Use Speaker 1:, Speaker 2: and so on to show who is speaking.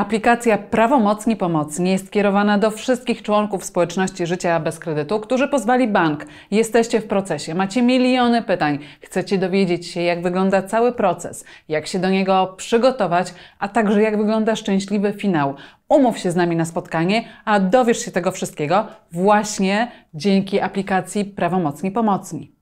Speaker 1: Aplikacja Prawomocni Pomocni jest kierowana do wszystkich członków społeczności życia bez kredytu, którzy pozwali bank. Jesteście w procesie, macie miliony pytań, chcecie dowiedzieć się, jak wygląda cały proces, jak się do niego przygotować, a także jak wygląda szczęśliwy finał. Umów się z nami na spotkanie, a dowiesz się tego wszystkiego właśnie dzięki aplikacji Prawomocni Pomocni.